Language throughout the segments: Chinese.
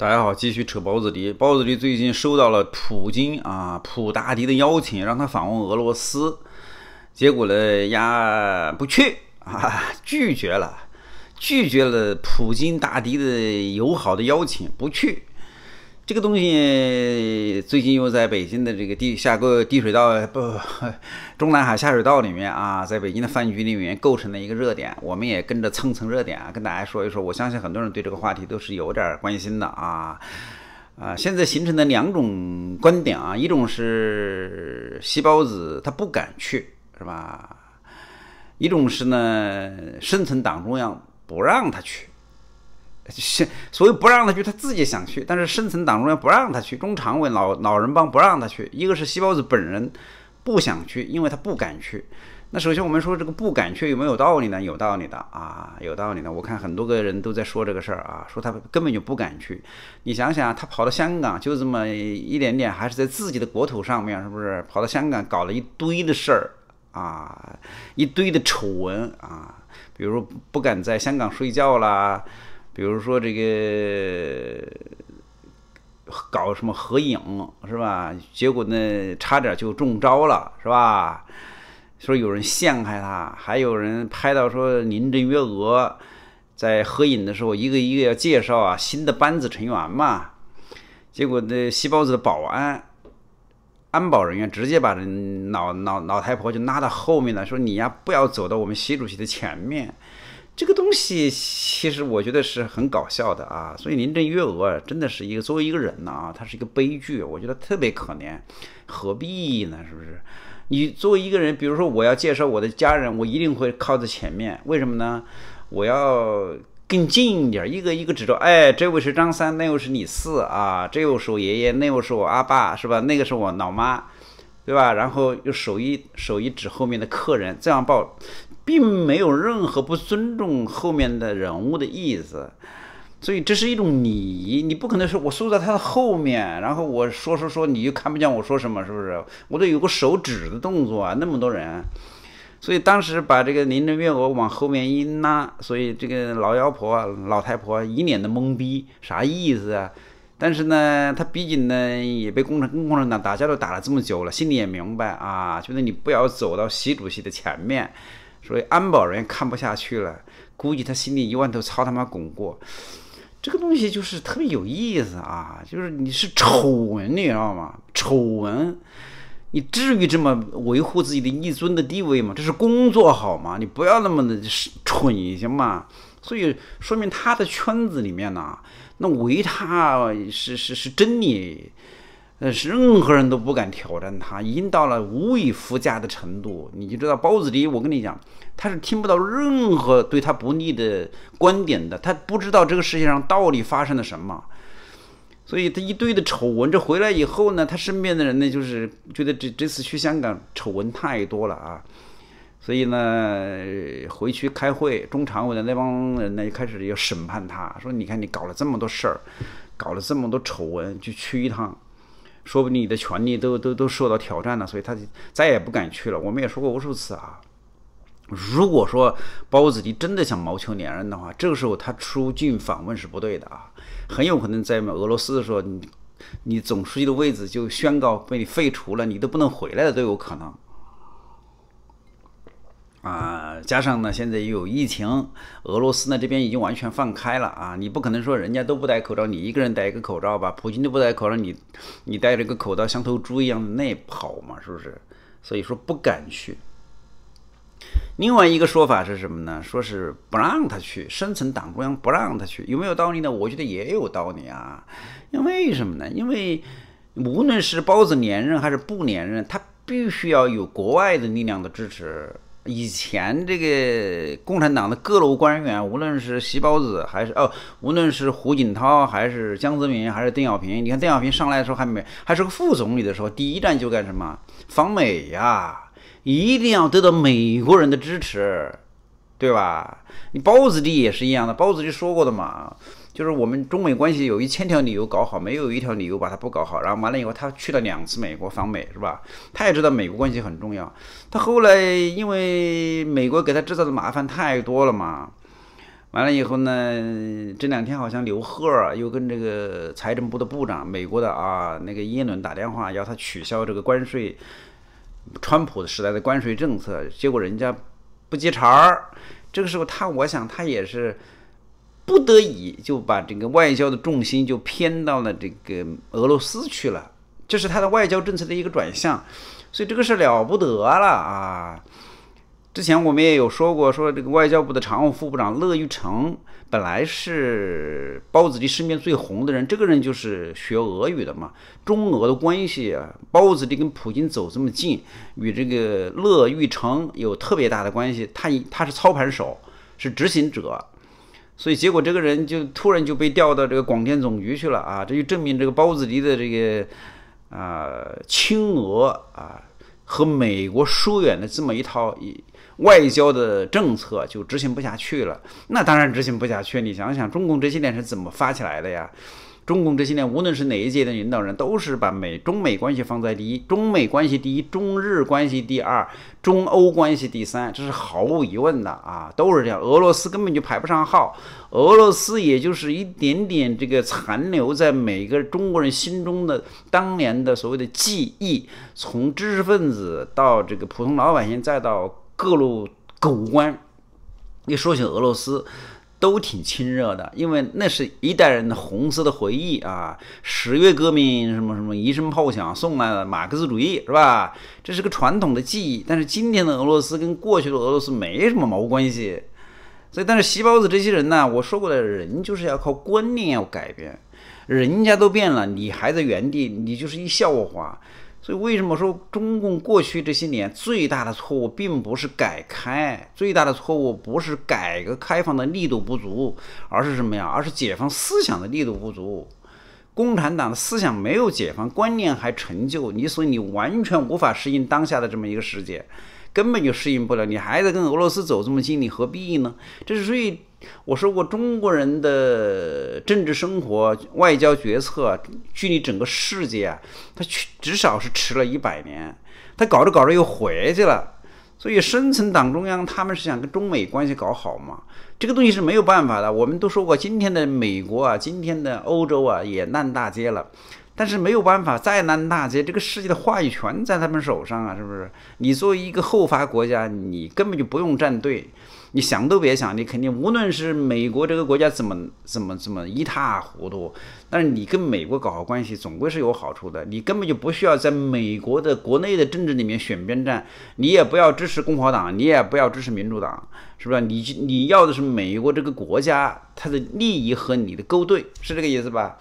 大家好，继续扯包子迪。包子迪最近收到了普京啊普大帝的邀请，让他访问俄罗斯，结果呢，呀不去啊，拒绝了，拒绝了普京大帝的友好的邀请，不去。这个东西最近又在北京的这个地下个地水道，不 中南海下水道里面啊，在北京的饭局里面构成了一个热点，我们也跟着蹭蹭热点啊，跟大家说一说。我相信很多人对这个话题都是有点关心的啊啊！现在形成的两种观点啊，一种是西包子他不敢去，是吧？一种是呢，深层党中央不让他去。是，所以不让他去，他自己想去，但是深层党中央不让他去，中常委老老人帮不让他去。一个是西包子本人不想去，因为他不敢去。那首先我们说这个不敢去有没有道理呢？有道理的啊，有道理的。我看很多个人都在说这个事儿啊，说他根本就不敢去。你想想，他跑到香港就这么一点点，还是在自己的国土上面，是不是？跑到香港搞了一堆的事儿啊，一堆的丑闻啊，比如不敢在香港睡觉啦。比如说这个搞什么合影是吧？结果呢，差点就中招了，是吧？说有人陷害他，还有人拍到说林郑月娥在合影的时候，一个一个要介绍啊，新的班子成员嘛。结果那细胞子的保安、安保人员直接把这老老老太婆就拉到后面了，说你呀，不要走到我们习主席的前面。这个东西其实我觉得是很搞笑的啊，所以林这月娥真的是一个作为一个人呢啊，他是一个悲剧，我觉得特别可怜，何必呢？是不是？你作为一个人，比如说我要介绍我的家人，我一定会靠在前面，为什么呢？我要更近一点，一个一个指着，哎，这位是张三，那又是李四啊，这又是我爷爷，那又是我阿爸，是吧？那个是我老妈，对吧？然后又手一手一指后面的客人，这样报。并没有任何不尊重后面的人物的意思，所以这是一种礼仪。你不可能说我坐在他的后面，然后我说说说，你就看不见我说什么，是不是？我得有个手指的动作啊，那么多人。所以当时把这个林郑月娥往后面一拉，所以这个老妖婆、老太婆一脸的懵逼，啥意思啊？但是呢，他毕竟呢也被共产共共产党打架都打了这么久了，心里也明白啊，觉得你不要走到习主席的前面。所以安保人看不下去了，估计他心里一万头草他妈拱过。这个东西就是特别有意思啊，就是你是丑闻，你知道吗？丑闻，你至于这么维护自己的一尊的地位吗？这是工作好吗？你不要那么的蠢行吗？所以说明他的圈子里面呢，那围他是是是真理。呃，任何人都不敢挑战他，已经到了无以复加的程度。你就知道，包子迪，我跟你讲，他是听不到任何对他不利的观点的。他不知道这个世界上到底发生了什么，所以他一堆的丑闻。这回来以后呢，他身边的人呢，就是觉得这这次去香港丑闻太多了啊，所以呢，回去开会，中常委的那帮人呢，就开始要审判他，说你看你搞了这么多事儿，搞了这么多丑闻，就去一趟。说不定你的权利都都都受到挑战了，所以他就再也不敢去了。我们也说过无数次啊，如果说包子你真的想谋求连任的话，这个时候他出境访问是不对的啊，很有可能在俄罗斯的时候，你你总书记的位置就宣告被你废除了，你都不能回来了都有可能。啊，加上呢，现在又有疫情，俄罗斯呢这边已经完全放开了啊，你不可能说人家都不戴口罩，你一个人戴一个口罩吧？普京都不戴口罩，你你戴着个口罩像头猪一样，那不好嘛，是不是？所以说不敢去。另外一个说法是什么呢？说是不让他去，深层党中央不让他去，有没有道理呢？我觉得也有道理啊，因为什么呢？因为无论是包子连任还是不连任，他必须要有国外的力量的支持。以前这个共产党的各路官员，无论是习包子还是哦，无论是胡锦涛还是江泽民还是邓小平，你看邓小平上来的时候还没还是个副总理的时候，第一站就干什么访美呀，一定要得到美国人的支持，对吧？你包子弟也是一样的，包子弟说过的嘛。就是我们中美关系有一千条理由搞好，没有一条理由把它不搞好。然后完了以后，他去了两次美国访美，是吧？他也知道美国关系很重要。他后来因为美国给他制造的麻烦太多了嘛，完了以后呢，这两天好像刘鹤又跟这个财政部的部长，美国的啊那个耶伦打电话，要他取消这个关税，川普时代的关税政策。结果人家不接茬儿。这个时候他，我想他也是。不得已就把这个外交的重心就偏到了这个俄罗斯去了，这是他的外交政策的一个转向，所以这个是了不得了啊！之前我们也有说过，说这个外交部的常务副部长乐玉成本来是包子弟身边最红的人，这个人就是学俄语的嘛，中俄的关系，包子弟跟普京走这么近，与这个乐玉成有特别大的关系，他他是操盘手，是执行者。所以，结果这个人就突然就被调到这个广电总局去了啊！这就证明这个包子狸的这个啊亲俄啊和美国疏远的这么一套外交的政策就执行不下去了。那当然执行不下去，你想想中共这些年是怎么发起来的呀？中共这些年，无论是哪一届的领导人，都是把美中美关系放在第一，中美关系第一，中日关系第二，中欧关系第三，这是毫无疑问的啊，都是这样。俄罗斯根本就排不上号，俄罗斯也就是一点点这个残留在每个中国人心中的当年的所谓的记忆，从知识分子到这个普通老百姓，再到各路狗官，你说起俄罗斯。都挺亲热的，因为那是一代人的红色的回忆啊，十月革命什么什么，一声炮响送来了马克思主义，是吧？这是个传统的记忆。但是今天的俄罗斯跟过去的俄罗斯没什么毛关系。所以，但是西包子这些人呢，我说过的人就是要靠观念要改变，人家都变了，你还在原地，你就是一笑话。所以，为什么说中共过去这些年最大的错误，并不是改开，最大的错误不是改革开放的力度不足，而是什么呀？而是解放思想的力度不足。共产党的思想没有解放，观念还陈旧，你所以你完全无法适应当下的这么一个世界。根本就适应不了，你还在跟俄罗斯走这么近，你何必呢？这是所以我说过，中国人的政治生活、外交决策，距离整个世界啊，它去至少是迟了一百年。他搞着搞着又回去了，所以深层党中央他们是想跟中美关系搞好嘛？这个东西是没有办法的。我们都说过，今天的美国啊，今天的欧洲啊，也烂大街了。但是没有办法，再难大捷，这个世界的话语权在他们手上啊，是不是？你作为一个后发国家，你根本就不用站队，你想都别想，你肯定无论是美国这个国家怎么怎么怎么一塌糊涂，但是你跟美国搞好关系，总归是有好处的。你根本就不需要在美国的国内的政治里面选边站，你也不要支持共和党，你也不要支持民主党，是不是？你你要的是美国这个国家它的利益和你的勾兑，是这个意思吧？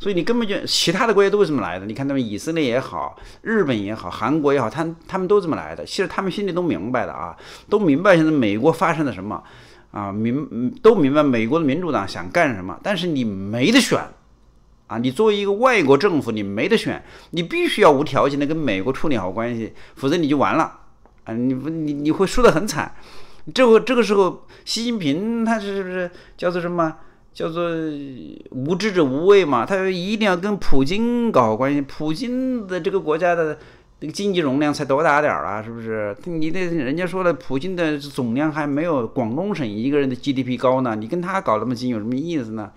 所以你根本就其他的国家都是这么来的，你看他们以色列也好，日本也好，韩国也好，他他们都这么来的。其实他们心里都明白的啊，都明白现在美国发生了什么，啊，明都明白美国的民主党想干什么。但是你没得选，啊，你作为一个外国政府，你没得选，你必须要无条件的跟美国处理好关系，否则你就完了，啊，你不你你会输得很惨。这个这个时候，习近平他是不是叫做什么？叫做无知者无畏嘛，他一定要跟普京搞关系。普京的这个国家的这个经济容量才多大点儿啊？是不是？你那人家说了，普京的总量还没有广东省一个人的 GDP 高呢。你跟他搞那么近有什么意思呢？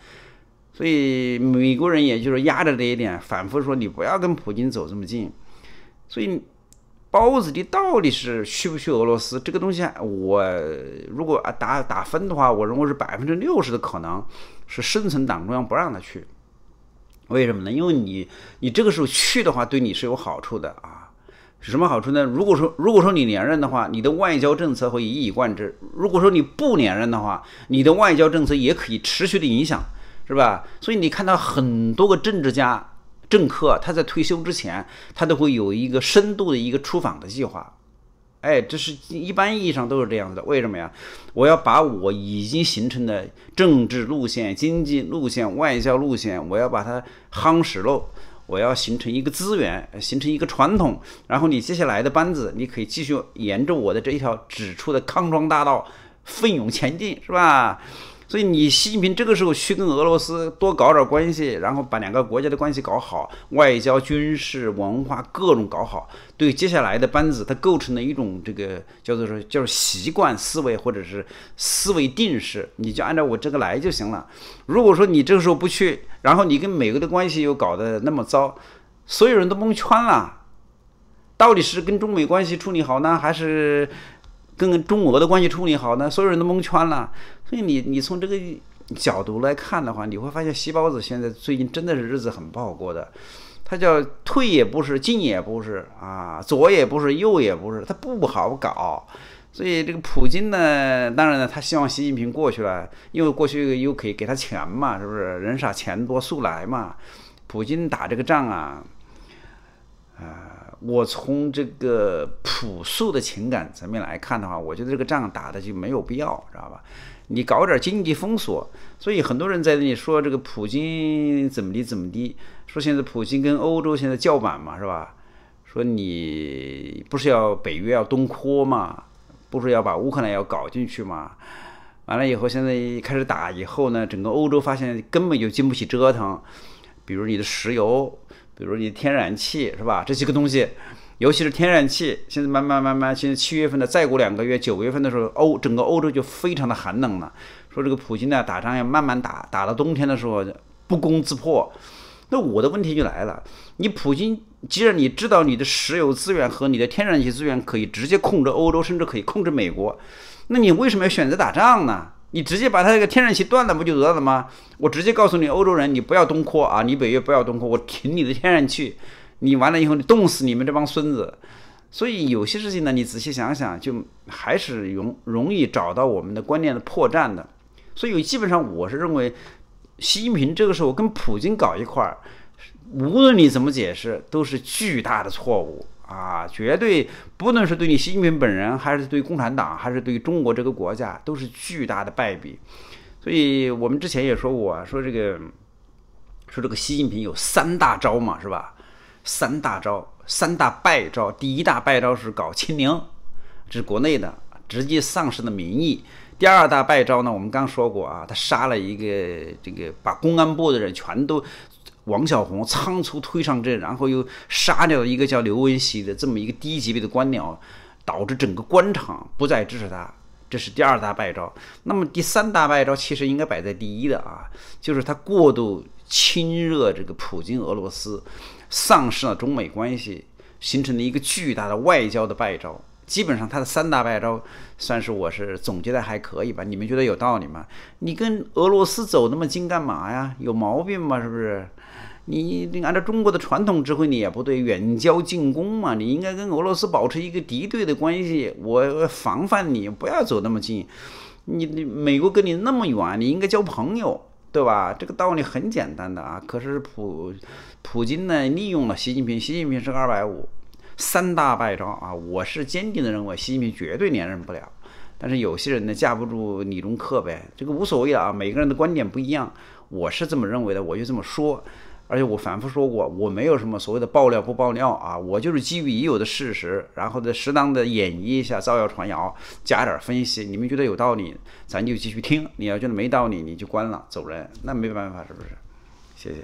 所以美国人也就是压着这一点，反复说你不要跟普京走这么近。所以。包子的到底是去不去俄罗斯这个东西？我如果打打分的话，我认为是百分之六十的可能，是深层党中央不让他去。为什么呢？因为你你这个时候去的话，对你是有好处的啊。什么好处呢？如果说如果说你连任的话，你的外交政策会一以贯之；如果说你不连任的话，你的外交政策也可以持续的影响，是吧？所以你看到很多个政治家。政客他在退休之前，他都会有一个深度的一个出访的计划，哎，这是一般意义上都是这样子的。为什么呀？我要把我已经形成的政治路线、经济路线、外交路线，我要把它夯实喽。我要形成一个资源，形成一个传统，然后你接下来的班子，你可以继续沿着我的这一条指出的康庄大道奋勇前进，是吧？所以你习近平这个时候去跟俄罗斯多搞点关系，然后把两个国家的关系搞好，外交、军事、文化各种搞好，对接下来的班子它构成了一种这个叫做说叫习惯思维或者是思维定式，你就按照我这个来就行了。如果说你这个时候不去，然后你跟美国的关系又搞得那么糟，所有人都蒙圈了，到底是跟中美关系处理好呢，还是？跟中俄的关系处理好呢，所有人都蒙圈了。所以你你从这个角度来看的话，你会发现，西包子现在最近真的是日子很不好过的。他叫退也不是，进也不是啊，左也不是，右也不是，他不好搞。所以这个普京呢，当然呢，他希望习近平过去了，因为过去又可以给他钱嘛，是不是？人傻钱多速来嘛。普京打这个仗啊，呃。我从这个朴素的情感层面来看的话，我觉得这个仗打的就没有必要，知道吧？你搞点经济封锁，所以很多人在这里说这个普京怎么地怎么地，说现在普京跟欧洲现在叫板嘛，是吧？说你不是要北约要东扩嘛，不是要把乌克兰要搞进去嘛？完了以后现在开始打以后呢，整个欧洲发现根本就经不起折腾，比如你的石油。比如你天然气是吧？这些个东西，尤其是天然气，现在慢慢慢慢，现在七月份的，再过两个月，九月份的时候，欧整个欧洲就非常的寒冷了。说这个普京呢，打仗要慢慢打，打到冬天的时候不攻自破。那我的问题就来了，你普京既然你知道你的石油资源和你的天然气资源可以直接控制欧洲，甚至可以控制美国，那你为什么要选择打仗呢？你直接把他这个天然气断了不就得了吗？我直接告诉你，欧洲人，你不要东扩啊，你北约不要东扩，我停你的天然气，你完了以后你冻死你们这帮孙子。所以有些事情呢，你仔细想想，就还是容容易找到我们的观念的破绽的。所以基本上我是认为，习近平这个时候跟普京搞一块儿，无论你怎么解释，都是巨大的错误。啊，绝对不能是对你习近平本人，还是对共产党，还是对中国这个国家，都是巨大的败笔。所以，我们之前也说过，说这个，说这个习近平有三大招嘛，是吧？三大招，三大败招。第一大败招是搞清零，这是国内的，直接丧失了民意。第二大败招呢，我们刚说过啊，他杀了一个这个，把公安部的人全都。王小红仓促推上阵，然后又杀掉了一个叫刘文喜的这么一个低级别的官僚，导致整个官场不再支持他，这是第二大败招。那么第三大败招其实应该摆在第一的啊，就是他过度亲热这个普京俄罗斯，丧失了中美关系，形成了一个巨大的外交的败招。基本上他的三大败招，算是我是总结的还可以吧？你们觉得有道理吗？你跟俄罗斯走那么近干嘛呀？有毛病吗？是不是？你你按照中国的传统智慧，你也不对，远交近攻嘛，你应该跟俄罗斯保持一个敌对的关系，我防范你，不要走那么近。你你美国跟你那么远，你应该交朋友，对吧？这个道理很简单的啊。可是普普京呢，利用了习近平，习近平是二百五。三大败招啊！我是坚定的认为，习近平绝对连任不了。但是有些人呢，架不住理论课呗，这个无所谓了啊。每个人的观点不一样，我是这么认为的，我就这么说。而且我反复说过，我没有什么所谓的爆料不爆料啊，我就是基于已有的事实，然后再适当的演绎一下，造谣传谣，加点分析。你们觉得有道理，咱就继续听；你要觉得没道理，你就关了走人。那没办法，是不是？谢谢。